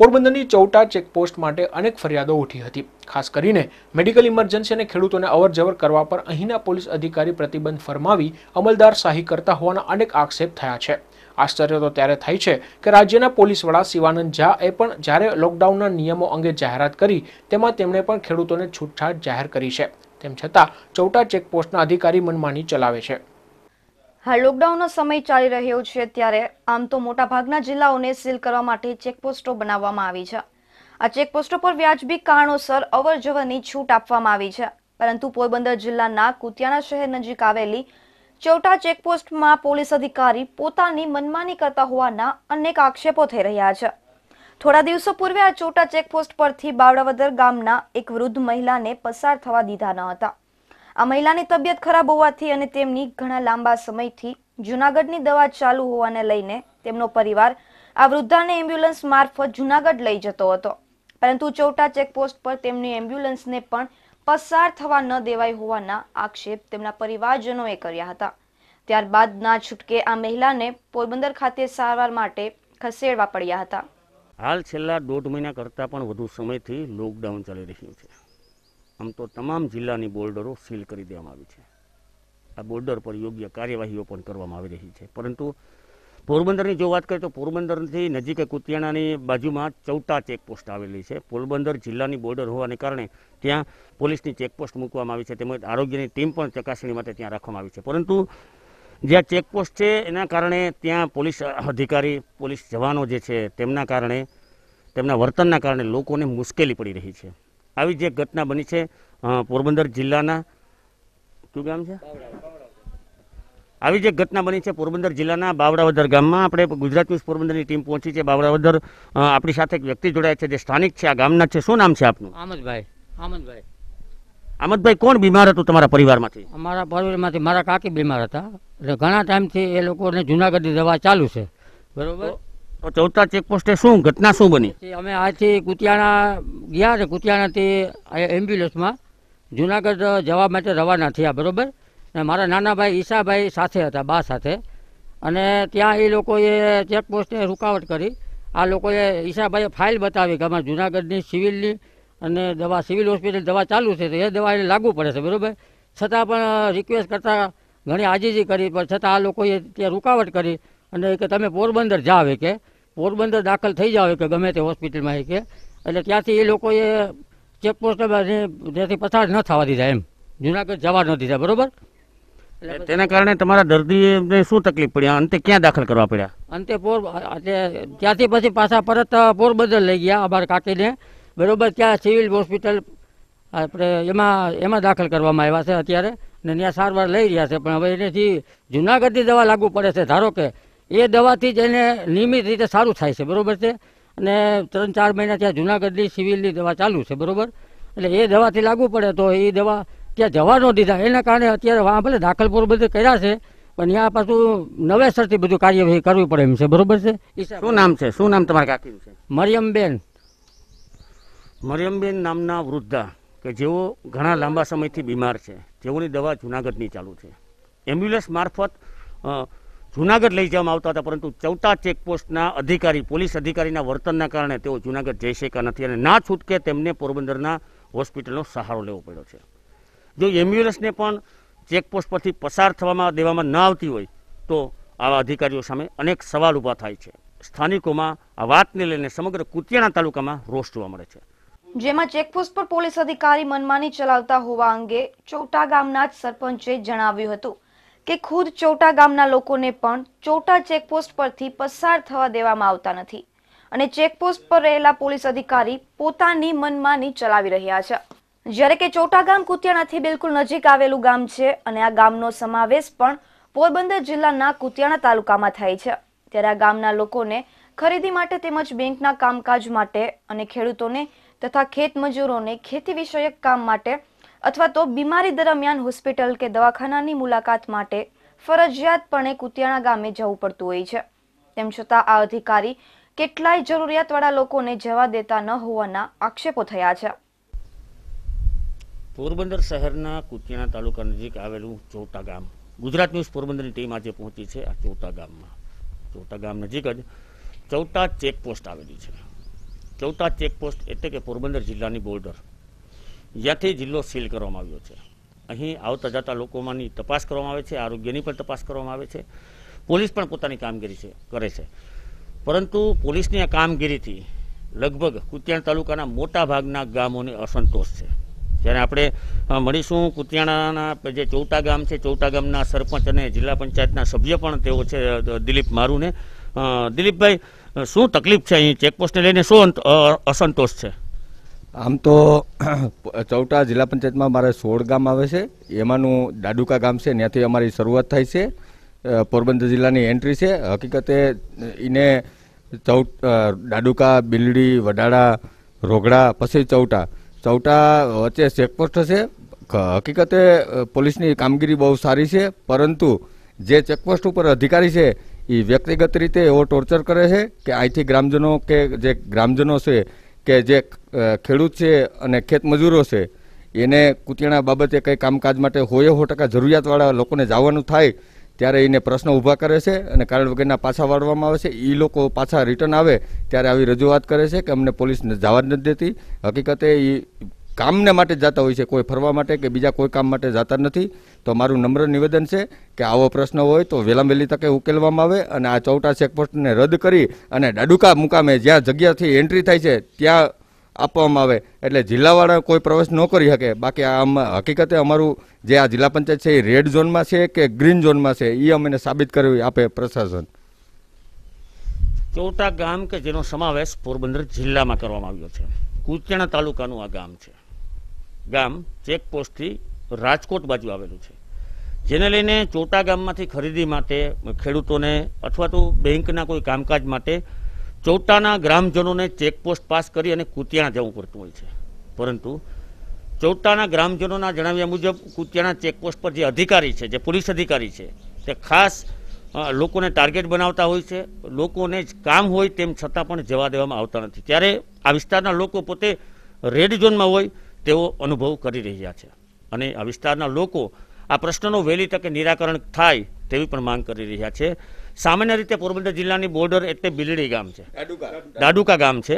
પોરબંદરની ચૌટા ચેકપોસ્ટ માટે અનેક ફરિયાદો ઉઠી હતી ખાસ કરીને મેડિકલ ઇમરજન્સી અને ખેડૂતોને અવરજવર કરવા પર અહીંના પોલીસ અધિકારી પ્રતિબંધ ફરમાવી અમલદાર અમલદારશાહી કરતા હોવાના અનેક આક્ષેપ થયા છે આશ્ચર્ય તો ત્યારે થાય છે કે રાજ્યના પોલીસ વડા શિવાનંદ ઝાએ પણ જ્યારે લોકડાઉનના નિયમો અંગે જાહેરાત કરી તેમાં તેમણે પણ ખેડૂતોને છૂટછાટ જાહેર કરી છે તેમ છતાં ચૌટા ચેકપોસ્ટના અધિકારી મનમાની ચલાવે છે હા લોકડાઉનનો સમય ચાલી રહ્યો છે ત્યારે આમ તો મોટાભાગના જિલ્લાઓને સીલ કરવા માટે ચેકપોસ્ટો બનાવવામાં આવી છે આ ચેકપોસ્ટો પર વ્યાજબી કારણોસર અવર જવરની છૂટ આપવામાં આવી છે પરંતુ પોરબંદર જિલ્લાના કુતિયાણા શહેર નજીક આવેલી ચૌટા ચેકપોસ્ટમાં પોલીસ અધિકારી પોતાની મનમાની કરતા હોવાના અનેક આક્ષેપો થઈ રહ્યા છે થોડા દિવસો પૂર્વે આ ચોટા ચેકપોસ્ટ પરથી બાવળાવદર ગામના એક વૃદ્ધ મહિલાને પસાર થવા દીધા ન હતા આ મહિલાની તબિયત ખરાબ હોવાથી અને તેમની ઘણા લાંબા સમયથી જુનાગઢની દવા ચાલુ હોવાને લઈને તેમનો પરિવાર આ વૃદ્ધાને એમ્બ્યુલન્સ મારફત જુનાગઢ લઈ જતો હતો પરંતુ ચૌટા ચેકપોસ્ટ પર તેમની એમ્બ્યુલન્સને પણ પસાર થવા ન દેવાય હોવાના આક્ષેપ તેમના પરિવારજનોએ કર્યા હતા ત્યારબાદ ના છૂટકે આ મહિલાને પોરબંદર ખાતે સારવાર માટે ખસેડવા પડ્યા હતા હાલ છેલ્લા દોઢ મહિના કરતાં પણ વધુ સમયથી લોકડાઉન ચાલી રહ્યું છે આમ તો તમામ જિલ્લાની બોર્ડરો સીલ કરી દેવામાં આવી છે આ બોર્ડર પર યોગ્ય કાર્યવાહીઓ પણ કરવામાં આવી રહી છે પરંતુ પોરબંદરની જો વાત કરીએ તો પોરબંદરથી નજીકે કુતિયાણાની બાજુમાં ચૌટા ચેકપોસ્ટ આવેલી છે પોરબંદર જિલ્લાની બોર્ડર હોવાને કારણે ત્યાં પોલીસની ચેકપોસ્ટ મૂકવામાં આવી છે તેમજ આરોગ્યની ટીમ પણ ચકાસણી માટે ત્યાં રાખવામાં આવી છે પરંતુ જ્યાં ચેકપોસ્ટ છે એના કારણે ત્યાં પોલીસ અધિકારી પોલીસ જવાનો જે છે તેમના કારણે તેમના વર્તનના કારણે લોકોને મુશ્કેલી પડી રહી છે આવી જે ઘટના બની છે પોરબંદર જિલ્લાના શું ગામ છે આવી જે ઘટના બની છે પોરબંદર જિલ્લાના બાવડાવદર ગામમાં આપણે ગુજરાત ન્યૂઝ પોરબંદરની ટીમ પહોંચી છે બાવડાવદર આપણી સાથે એક વ્યક્તિ જોડાય છે જે સ્થાનિક છે આ ગામના છે શું નામ છે આપનું આમદભાઈ આમદભાઈ આમદભાઈ કોણ બીમાર હતું તમારા પરિવારમાંથી અમારા પરિવારમાંથી મારા કાકી બીમાર હતા એટલે ઘણા ટાઈમથી એ લોકોને જુનાગઢની દવા ચાલુ છે બરોબર તો ચૌથા ચેકપોસ્ટે શું ઘટના શું બની અમે આથી કુતિયાણા ગયા ને કુતિયાણાથી એમ્બ્યુલન્સમાં જુનાગઢ જવા માટે રવાના થયા બરાબર અને મારા નાના ભાઈ ઈશાભાઈ સાથે હતા બા સાથે અને ત્યાં એ લોકોએ ચેકપોસ્ટને રૂકાવટ કરી આ લોકોએ ઈશાભાઈએ ફાઇલ બતાવી કે અમારા જુનાગઢની સિવિલની અને દવા સિવિલ હોસ્પિટલ દવા ચાલુ છે તો એ દવા એને લાગુ પડે છે બરાબર છતાં પણ રિક્વેસ્ટ કરતાં ઘણી આજીજી કરી પણ છતાં આ લોકોએ ત્યાં રૂકાવટ કરી અને કે તમે પોરબંદર જાવે કે પોરબંદર દાખલ થઈ જાવ કે ગમે તે હોસ્પિટલમાં કે એટલે ત્યાંથી એ લોકોએ ચેકપોસ્ટ ત્યાંથી પસાર ન થવા દીધા એમ જુનાગઢ જવા ન દીધા બરોબર તેના કારણે તમારા દર્દીને શું તકલીફ પડી અંતે ક્યાં દાખલ કરવા પડ્યા અંતે પોર એટલે ત્યાંથી પછી પાછા પરત પોરબંદર લઈ ગયા અમારા કાકીને બરોબર ત્યાં સિવિલ હોસ્પિટલ આપણે એમાં એમાં દાખલ કરવામાં આવ્યા છે અત્યારે ને ત્યાં સારવાર લઈ રહ્યા છે પણ હવે એનેથી જુનાગઢની દવા લાગુ પડે છે ધારો કે એ દવાથી જ એને નિયમિત રીતે સારું થાય છે બરોબર છે અને ત્રણ ચાર મહિના ત્યાં જુનાગઢની સિવિલની દવા ચાલુ છે બરોબર એટલે એ દવાથી લાગુ પડે તો એ દવા ત્યાં જવા ન દીધા એના કારણે અત્યારે વાં ભલે દાખલપુર બધે કર્યા છે પણ ત્યાં પાછું નવેસરથી બધું કાર્યવાહી કરવી પડે એમ છે બરોબર છે શું નામ છે શું નામ તમારે કાકીનું છે મરિયમબેન મરિયમબેન નામના વૃદ્ધા કે જેઓ ઘણા લાંબા સમયથી બીમાર છે જેઓની દવા જુનાગઢની ચાલુ છે એમ્બ્યુલન્સ મારફત જૂનાગઢ લઈ જવામાં આવતા હતા પરંતુ ચૌટા ચેકપોસ્ટના અધિકારી પોલીસ અધિકારીના વર્તનના કારણે તેઓ જૂનાગઢ જઈ શક્યા નથી અને ના છૂટકે તેમને પોરબંદરના હોસ્પિટલનો સહારો લેવો પડ્યો છે જો એમ્બ્યુલન્સને પણ ચેકપોસ્ટ પરથી પસાર થવામાં દેવામાં ન આવતી હોય તો આવા અધિકારીઓ સામે અનેક સવાલ ઊભા થાય છે સ્થાનિકોમાં આ વાતને લઈને સમગ્ર કુતિયાણા તાલુકામાં રોષ જોવા મળે છે જેમાં ચેકપોસ્ટ પર પોલીસ અધિકારી મનમાની ચલાવતા હોવા અંગે ચૌટા ગામના જ સરપંચે જણાવ્યું હતું કે ખુદ ચોટા ગામના લોકોને પણ ચોટા ચેકપોસ્ટ પરથી પસાર થવા દેવામાં આવતા નથી અને ચેકપોસ્ટ પર રહેલા પોલીસ અધિકારી પોતાની મનમાની ચલાવી રહ્યા છે જ્યારે કે ચોટા ગામ કુતિયાણાથી બિલકુલ નજીક આવેલું ગામ છે અને આ ગામનો સમાવેશ પણ પોરબંદર જિલ્લાના કુતિયાણા તાલુકામાં થાય છે ત્યારે આ ગામના લોકોને ખરીદી માટે તેમજ બેંકના કામકાજ માટે અને ખેડૂતોને તથા ખેતમજૂરોને ખેતી વિષયક કામ માટે અથવા તો બીમારી દરમિયાન હોસ્પિટલ કે દવાખાનાની મુલાકાત માટે ફરજિયાતપણે કુતિયાણા ગામે જવું પડતું હોય છે તેમ છતાં આ અધિકારી કેટલાય જરૂરિયાતવાળા લોકોને જવા દેતા ન હોવાના આક્ષેપો થયા છે પોરબંદર શહેરના કુતિયાણા તાલુકા નજીક આવેલું ચોટા ગામ ગુજરાત ન્યૂઝ પોરબંદરની ટીમ આજે પહોંચી છે આ ચોટા ગામમાં ચોટા ગામ નજીક જ ચૌટા ચેકપોસ્ટ આવેલી છે ચૌટા ચેકપોસ્ટ એટલે કે પોરબંદર જિલ્લાની બોર્ડર યાથી જિલ્લો સીલ કરવામાં આવ્યો છે અહીં આવતા જતા લોકોમાંની તપાસ કરવામાં આવે છે આરોગ્યની પણ તપાસ કરવામાં આવે છે પોલીસ પણ પોતાની કામગીરી છે કરે છે પરંતુ પોલીસની આ કામગીરીથી લગભગ કુતિયાણા તાલુકાના મોટા ભાગના ગામોને અસંતોષ છે જ્યારે આપણે મળીશું કુતિયાણાના જે ચૌટા ગામ છે ચૌટા ગામના સરપંચ અને જિલ્લા પંચાયતના સભ્ય પણ તેઓ છે દિલીપ મારુને દિલીપભાઈ શું તકલીફ છે અહીં ચેકપોસ્ટને લઈને શું અસંતોષ છે આમ તો ચૌટા જિલ્લા પંચાયતમાં મારે સોળ ગામ આવે છે એમાંનું દાડુકા ગામ છે ત્યાંથી અમારી શરૂઆત થાય છે પોરબંદર જિલ્લાની એન્ટ્રી છે હકીકતે એને ચૌટ દાડુકા બિલડી વડાળા રોગડા પછી ચૌટા ચૌટા વચ્ચે ચેકપોસ્ટ છે હકીકતે પોલીસની કામગીરી બહુ સારી છે પરંતુ જે ચેકપોસ્ટ ઉપર અધિકારી છે એ વ્યક્તિગત રીતે એવો ટોર્ચર કરે છે કે અહીંથી ગ્રામજનો કે જે ગ્રામજનો છે કે જે ખેડૂત છે અને ખેતમજૂરો છે એને કુતિયાણા બાબતે કંઈ કામકાજ માટે હોય સો ટકા જરૂરિયાતવાળા લોકોને જવાનું થાય ત્યારે એને પ્રશ્ન ઊભા કરે છે અને કારણ વગરના પાછા વાળવામાં આવે છે એ લોકો પાછા રિટર્ન આવે ત્યારે આવી રજૂઆત કરે છે કે અમને પોલીસ જવા જ નથી દેતી હકીકતે એ કામને માટે જતા હોય છે કોઈ ફરવા માટે કે બીજા કોઈ કામ માટે જતા નથી તો મારું નમ્ર નિવેદન છે કે આવો પ્રશ્ન હોય તો વહેલા વહેલી તકે ઉકેલવામાં આવે અને આ ચૌટા ચેકપોસ્ટને રદ કરી અને ડાડુકા મુકામે જ્યાં જગ્યાથી એન્ટ્રી થાય છે ત્યાં આપવામાં આવે એટલે જિલ્લાવાળા કોઈ પ્રવેશ ન કરી શકે બાકી આમ હકીકતે અમારું જે આ જિલ્લા પંચાયત છે એ રેડ ઝોનમાં છે કે ગ્રીન ઝોનમાં છે એ અમને સાબિત કરવી આપે પ્રશાસન ચૌટા ગામ કે જેનો સમાવેશ પોરબંદર જિલ્લામાં કરવામાં આવ્યો છે કુચણા તાલુકાનું આ ગામ છે ગામ ચેકપોસ્ટથી રાજકોટ બાજુ આવેલું છે જેને લઈને ચોટા ગામમાંથી ખરીદી માટે ખેડૂતોને અથવા તો બેંકના કોઈ કામકાજ માટે ચોટાના ગ્રામજનોને ચેકપોસ્ટ પાસ કરી અને કુતિયાણા જવું પડતું હોય છે પરંતુ ચોટાના ગ્રામજનોના જણાવ્યા મુજબ કુતિયાણા ચેકપોસ્ટ પર જે અધિકારી છે જે પોલીસ અધિકારી છે તે ખાસ લોકોને ટાર્ગેટ બનાવતા હોય છે લોકોને જ કામ હોય તેમ છતાં પણ જવા દેવામાં આવતા નથી ત્યારે આ વિસ્તારના લોકો પોતે રેડ ઝોનમાં હોય તેઓ અનુભવ કરી રહ્યા છે અને આ વિસ્તારના લોકો આ પ્રશ્નનું વહેલી તકે નિરાકરણ થાય તેવી પણ માંગ કરી રહ્યા છે સામાન્ય રીતે પોરબંદર જિલ્લાની બોર્ડર એટલે બિલડી ગામ છે દાડુકા ગામ છે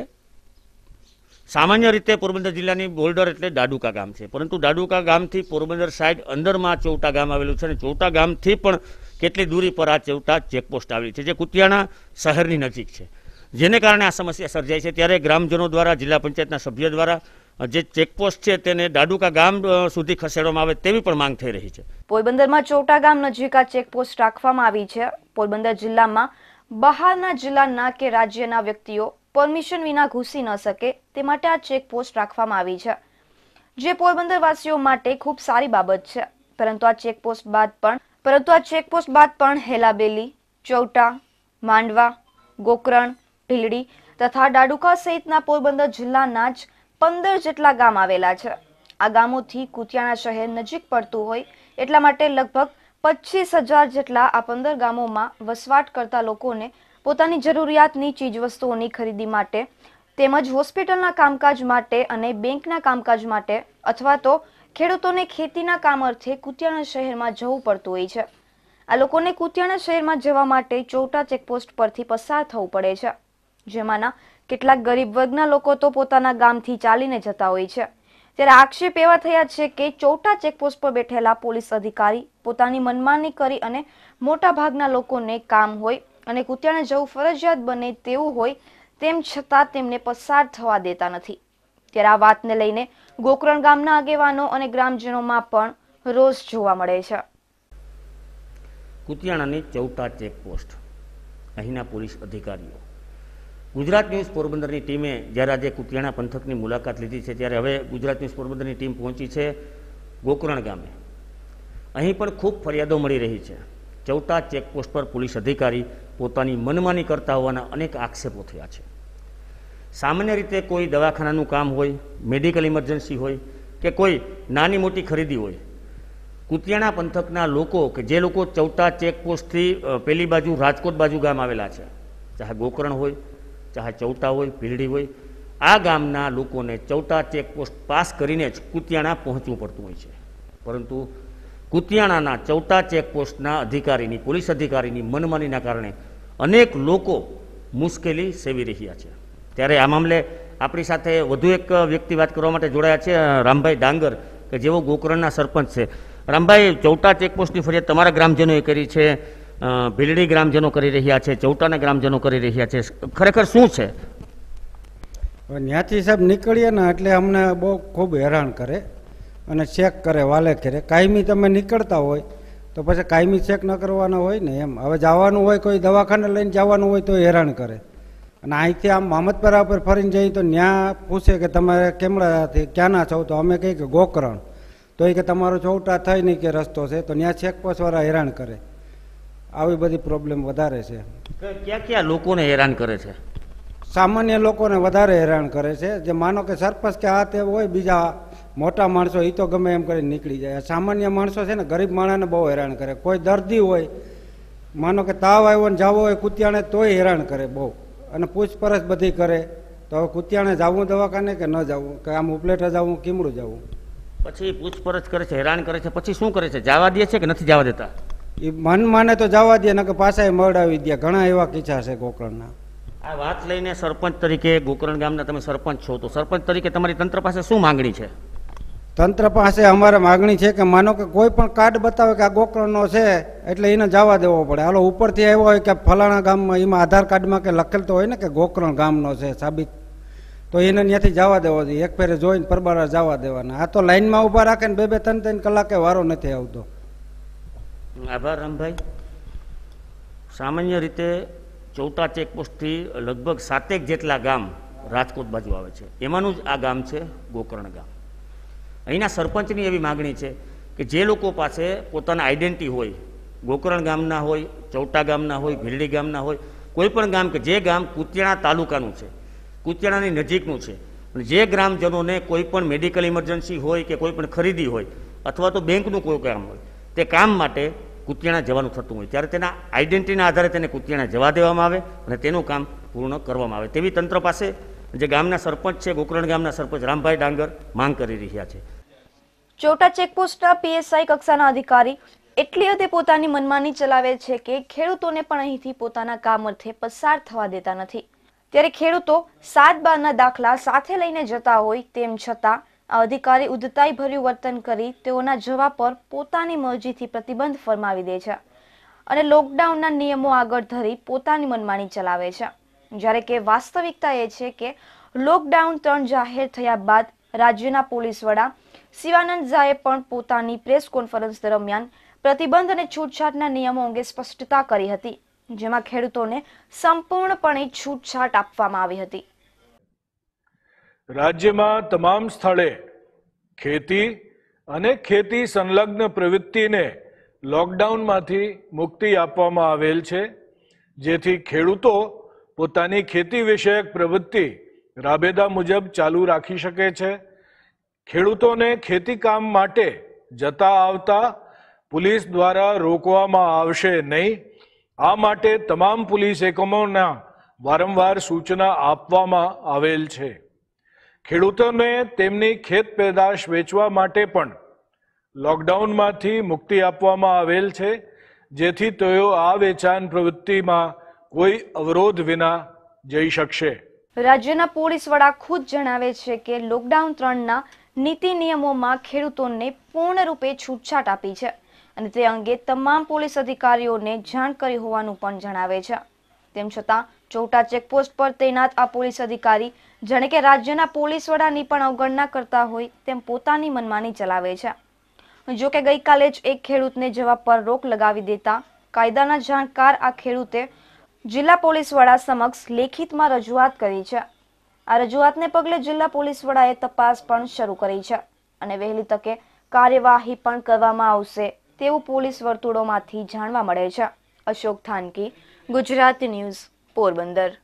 સામાન્ય રીતે પોરબંદર જિલ્લાની બોર્ડર એટલે દાડુકા ગામ છે પરંતુ દાડુકા ગામથી પોરબંદર સાઇડ અંદરમાં ચૌટા ગામ આવેલું છે અને ચોટા ગામથી પણ કેટલી દૂરી પર આ ચૌટા ચેકપોસ્ટ આવેલી છે જે કુતિયાણા શહેરની નજીક છે જેને કારણે આ સમસ્યા સર્જાય છે ત્યારે ગ્રામજનો દ્વારા જિલ્લા પંચાયતના સભ્ય દ્વારા જે ચેકપોસ્ટ છે તેને દાડુકા ગામ સુધી ખસેડવામાં આવે તેવી પણ માંગ થઈ રહી છે પોરબંદરમાં ચોટા ગામ નજીક આ ચેકપોસ્ટ રાખવામાં આવી છે પોરબંદર જિલ્લામાં બહારના જિલ્લાના કે રાજ્યના વ્યક્તિઓ પરમિશન વિના ઘૂસી ન શકે તે માટે આ ચેકપોસ્ટ રાખવામાં આવી છે જે પોરબંદરવાસીઓ માટે ખૂબ સારી બાબત છે પરંતુ આ ચેકપોસ્ટ બાદ પણ પરંતુ આ ચેકપોસ્ટ બાદ પણ હેલાબેલી ચૌટા માંડવા ગોકરણ ભીલડી તથા ડાડુકા સહિતના પોરબંદર જિલ્લાના જ પંદર જેટલા ગામ આવેલા છે આ ગામોથી કુતિયાણા શહેર નજીક પડતું હોય એટલા માટે લગભગ પચીસ હજાર જેટલા આ પંદર ગામોમાં વસવાટ કરતા લોકોને પોતાની જરૂરિયાતની ચીજવસ્તુઓની ખરીદી માટે તેમજ હોસ્પિટલના કામકાજ માટે અને બેંકના કામકાજ માટે અથવા તો ખેડૂતોને ખેતીના કામ અર્થે કુતિયાણા શહેરમાં જવું પડતું હોય છે આ લોકોને કુતિયાણા શહેરમાં જવા માટે ચોટા ચેકપોસ્ટ પરથી પસાર થવું પડે છે જેમાંના કેટલાક ગરીબ વર્ગના લોકો તો પોતાના ગામથી ચાલીને જતા હોય છે ત્યારે આક્ષેપ એવા થયા છે કે ચોટા ચેકપોસ્ટ પર બેઠેલા પોલીસ અધિકારી પોતાની મનમાની કરી અને મોટા ભાગના લોકોને કામ હોય અને કુતિયાને જવું ફરજિયાત બને તેવું હોય તેમ છતાં તેમને પસાર થવા દેતા નથી ત્યારે આ વાતને લઈને ગોકરણ ગામના આગેવાનો અને ગ્રામજનોમાં પણ રોષ જોવા મળે છે કુતિયાણાની ચૌટા ચેકપોસ્ટ અહીંના પોલીસ અધિકારીઓ ગુજરાત ન્યૂઝ પોરબંદરની ટીમે જ્યારે આજે કુતિયાણા પંથકની મુલાકાત લીધી છે ત્યારે હવે ગુજરાત ન્યૂઝ પોરબંદરની ટીમ પહોંચી છે ગોકરણ ગામે અહીં પણ ખૂબ ફરિયાદો મળી રહી છે ચૌટા ચેકપોસ્ટ પર પોલીસ અધિકારી પોતાની મનમાની કરતા હોવાના અનેક આક્ષેપો થયા છે સામાન્ય રીતે કોઈ દવાખાનાનું કામ હોય મેડિકલ ઇમરજન્સી હોય કે કોઈ નાની મોટી ખરીદી હોય કુતિયાણા પંથકના લોકો કે જે લોકો ચૌટા ચેકપોસ્ટથી પેલી બાજુ રાજકોટ બાજુ ગામ આવેલા છે ચાહે ગોકરણ હોય ચાહે ચૌટા હોય ભીલડી હોય આ ગામના લોકોને ચૌટા ચેકપોસ્ટ પાસ કરીને જ કુતિયાણા પહોંચવું પડતું હોય છે પરંતુ કુતિયાણાના ચૌટા ચેકપોસ્ટના અધિકારીની પોલીસ અધિકારીની મનમાનીના કારણે અનેક લોકો મુશ્કેલી સેવી રહ્યા છે ત્યારે આ મામલે આપણી સાથે વધુ એક વ્યક્તિ વાત કરવા માટે જોડાયા છે રામભાઈ ડાંગર કે જેઓ ગોકરણના સરપંચ છે રામભાઈ ચૌટા ચેકપોસ્ટની ફરિયાદ તમારા ગ્રામજનોએ કરી છે ભીલડી ગ્રામજનો કરી રહ્યા છે ચૌટાના ગ્રામજનો કરી રહ્યા છે ખરેખર શું છે ન્યાથી સાહેબ નીકળીએ ને એટલે અમને બહુ ખૂબ હેરાન કરે અને ચેક કરે વાલે કરે કાયમી તમે નીકળતા હોય તો પછી કાયમી ચેક ન કરવાના હોય ને એમ હવે જવાનું હોય કોઈ દવાખાને લઈને જવાનું હોય તો હેરાન કરે અને અહીંથી આમ મામતપરા પર ફરીને જઈએ તો ત્યાં પૂછે કે તમારે કેમડાથી ક્યાંના છો તો અમે કહીએ કે ગોકરણ તો એ કે તમારો ચૌટા થઈ નહીં કે રસ્તો છે તો ત્યાં પછવાળા હેરાન કરે આવી બધી પ્રોબ્લેમ વધારે છે ક્યાં ક્યાં લોકોને હેરાન કરે છે સામાન્ય લોકોને વધારે હેરાન કરે છે જે માનો કે સરપંચ કે આ તે હોય બીજા મોટા માણસો એ તો ગમે એમ કરીને નીકળી જાય સામાન્ય માણસો છે ને ગરીબ માણસને બહુ હેરાન કરે કોઈ દર્દી હોય માનો કે તાવ આવ્યો ને જવો હોય કુતિયાણે તોય હેરાન કરે બહુ અને પૂછપરછ બધી કરે તો હવે કુતિયાણે જવું દવાખાને કે ન જવું કે આમ ઉપલેટા જવું કીમડું જવું પછી પૂછપરછ કરે છે હેરાન કરે છે પછી શું કરે છે જવા દે છે કે નથી જવા દેતા એ મન માને તો જવા દે કે પાછા મળાવી દે ઘણા એવા કિસ્સા છે ગોકર્ણના આ વાત લઈને સરપંચ તરીકે ગોકર્ણ ગામના તમે સરપંચ છો તો સરપંચ તરીકે તમારી તંત્ર પાસે શું માંગણી છે તંત્ર પાસે અમારે માગણી છે કે માનો કે કોઈ પણ કાર્ડ બતાવે કે આ ગોકર્ણનો છે એટલે એને જવા દેવો પડે હાલો ઉપરથી આવ્યો હોય કે ફલાણા ગામમાં એમાં આધાર કાર્ડમાં કે લખેલતો હોય ને કે ગોકર્ણ ગામનો છે સાબિત તો એને ત્યાંથી જવા દેવો જોઈએ એક ફેરે જોઈને પરબારા જવા દેવાના આ તો લાઈનમાં ઊભા રાખે ને બે બે ત્રણ ત્રણ કલાકે વારો નથી આવતો આભાર રામભાઈ સામાન્ય રીતે ચૌટા ચેકપોસ્ટથી લગભગ સાતેક જેટલા ગામ રાજકોટ બાજુ આવે છે એમાંનું જ આ ગામ છે ગોકર્ણ ગામ અહીંના સરપંચની એવી માગણી છે કે જે લોકો પાસે પોતાના આઈડેન્ટિટી હોય ગોકરણ ગામના હોય ચૌટા ગામના હોય ભીલડી ગામના હોય કોઈ પણ ગામ કે જે ગામ કુતિયાણા તાલુકાનું છે કુતિયાણાની નજીકનું છે અને જે ગ્રામજનોને કોઈ પણ મેડિકલ ઇમરજન્સી હોય કે કોઈ પણ ખરીદી હોય અથવા તો બેંકનું કોઈ કામ હોય તે કામ માટે કુતિયાણા જવાનું થતું હોય ત્યારે તેના આઈડેન્ટિટીના આધારે તેને કુતિયાણા જવા દેવામાં આવે અને તેનું કામ પૂર્ણ કરવામાં આવે તેવી તંત્ર પાસે જે ગામના સરપંચ છે ગોકરણ ગામના સરપંચ રામભાઈ ડાંગર માંગ કરી રહ્યા છે ચોટા ચેકપોસ્ટના પીએસઆઈ કક્ષાના અધિકારી એટલી હદે પોતાની મનમાની ચલાવે છે કે ખેડૂતોને પણ અહીંથી પોતાના કામ અર્થે પસાર થવા દેતા નથી ત્યારે ખેડૂતો સાત બારના દાખલા સાથે લઈને જતા હોય તેમ છતાં આ અધિકારી ભર્યું વર્તન કરી તેઓના જવા પર પોતાની મરજીથી પ્રતિબંધ ફરમાવી દે છે અને લોકડાઉનના નિયમો આગળ ધરી પોતાની મનમાની ચલાવે છે જ્યારે કે વાસ્તવિકતા એ છે કે લોકડાઉન ત્રણ જાહેર થયા બાદ રાજ્યના પોલીસ વડા શિવાનંદ ઝાએ પણ પોતાની પ્રેસ કોન્ફરન્સ દરમિયાન પ્રતિબંધ અને છૂટછાટના નિયમો અંગે સ્પષ્ટતા કરી હતી જેમાં ખેડૂતોને સંપૂર્ણપણે છૂટછાટ આપવામાં આવી હતી રાજ્યમાં તમામ સ્થળે ખેતી અને ખેતી સંલગ્ન પ્રવૃત્તિને લોકડાઉનમાંથી મુક્તિ આપવામાં આવેલ છે જેથી ખેડૂતો પોતાની ખેતી વિષયક પ્રવૃત્તિ રાબેદા મુજબ ચાલુ રાખી શકે છે ખેડૂતોને ખેતી કામ માટે જતા આવતા પોલીસ દ્વારા રોકવામાં આવશે નહીં આ માટે તમામ પોલીસ એકમોના વારંવાર સૂચના આપવામાં આવેલ છે ખેડૂતોને તેમની ખેત પેદાશ વેચવા માટે પણ લોકડાઉનમાંથી મુક્તિ આપવામાં આવેલ છે જેથી તેઓ આ વેચાણ પ્રવૃત્તિમાં કોઈ અવરોધ વિના જઈ શકશે રાજ્યના પોલીસ વડા ખુદ જણાવે છે કે લોકડાઉન ત્રણના નીતિ નિયમોમાં ખેડૂતોને પૂર્ણ રૂપે છૂટછાટ આપી છે અને તે અંગે તમામ પોલીસ અધિકારીઓને જાણ કરી હોવાનું પણ જણાવે છે તેમ છતાં ચોટા ચેકપોસ્ટ પર તૈનાત આ પોલીસ અધિકારી જાણે કે રાજ્યના પોલીસ વડાની પણ અવગણના કરતા હોય તેમ પોતાની મનમાની ચલાવે છે જો કે ગઈકાલે જ એક ખેડૂતને જવાબ પર રોક લગાવી દેતા કાયદાના જાણકાર આ ખેડૂતે જિલ્લા પોલીસ વડા સમક્ષ લેખિતમાં રજૂઆત કરી છે આ રજૂઆતને પગલે જિલ્લા પોલીસ વડાએ તપાસ પણ શરૂ કરી છે અને વહેલી તકે કાર્યવાહી પણ કરવામાં આવશે તેવું પોલીસ વર્તુળોમાંથી જાણવા મળે છે અશોક થાનકી ગુજરાત ન્યૂઝ પોરબંદર